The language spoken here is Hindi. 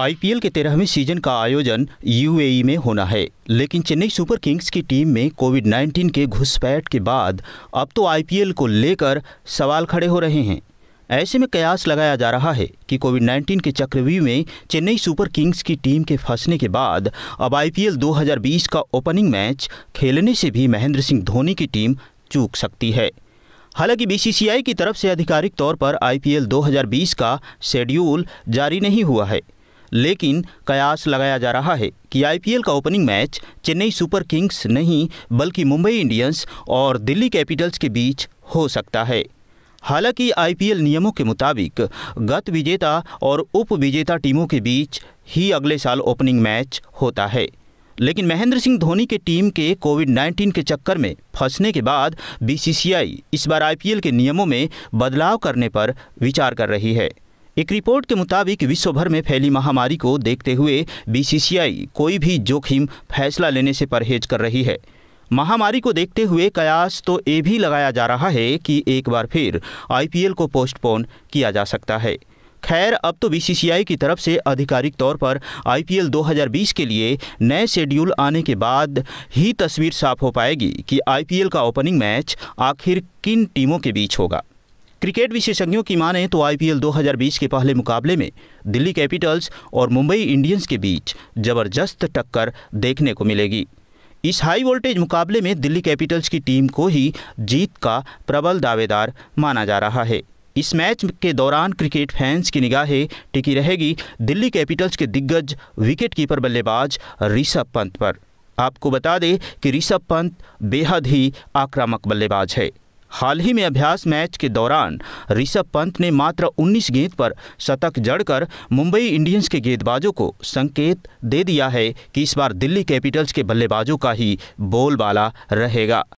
आईपीएल के तेरहवें सीजन का आयोजन यूएई में होना है लेकिन चेन्नई सुपर किंग्स की टीम में कोविड 19 के घुसपैठ के बाद अब तो आईपीएल को लेकर सवाल खड़े हो रहे हैं ऐसे में कयास लगाया जा रहा है कि कोविड 19 के चक्रव्यूह में चेन्नई सुपर किंग्स की टीम के फंसने के बाद अब आईपीएल 2020 का ओपनिंग मैच खेलने से भी महेंद्र सिंह धोनी की टीम चूक सकती है हालांकि बीसीसीआई की तरफ से आधिकारिक तौर पर आईपीएल 2020 का शेड्यूल जारी नहीं हुआ है लेकिन कयास लगाया जा रहा है कि आईपीएल का opening match Chennai Super Kings नहीं बल्कि मुंबई इंडियंस और दिल्ली कैपिटल्स के बीच हो सकता है हालांकि आईपीएल नियमों के मुताबिक गत विजेता और उप विजेता टीमों के बीच ही अगले साल ओपनिंग मैच होता है लेकिन महेंद्र सिंह धोनी के टीम के कोविड 19 के चक्कर में फंसने के बाद बीसीसीआई इस बार आईपीएल के नियमों में बदलाव करने पर विचार कर रही है एक रिपोर्ट के मुताबिक विश्व भर में फैली महामारी को देखते हुए बीसीसीआई कोई भी जोखिम फैसला लेने से परहेज कर रही है महामारी को देखते हुए कयास तो ये भी लगाया जा रहा है कि एक बार फिर आईपीएल को पोस्टपोन किया जा सकता है खैर अब तो बीसीसीआई की तरफ से आधिकारिक तौर पर आईपीएल 2020 के लिए नए शेड्यूल आने के बाद ही तस्वीर साफ हो पाएगी कि आईपीएल का ओपनिंग मैच आखिर किन टीमों के बीच होगा क्रिकेट विशेषज्ञों की माने तो आईपीएल 2020 के पहले मुकाबले में दिल्ली कैपिटल्स और मुंबई इंडियंस के बीच जबरदस्त टक्कर देखने को मिलेगी इस हाई वोल्टेज मुकाबले में दिल्ली कैपिटल्स की टीम को ही जीत का प्रबल दावेदार माना जा रहा है इस मैच के दौरान क्रिकेट फैंस की निगाहें टिकी रहेगी दिल्ली कैपिटल्स के दिग्गज विकेटकीपर बल्लेबाज ऋषभ पंत पर आपको बता दें कि ऋषभ पंत बेहद ही आक्रामक बल्लेबाज है हाल ही में अभ्यास मैच के दौरान ऋषभ पंत ने मात्र 19 गेंद पर शतक जड़कर मुंबई इंडियंस के गेंदबाजों को संकेत दे दिया है कि इस बार दिल्ली कैपिटल्स के बल्लेबाजों का ही बोलबाला रहेगा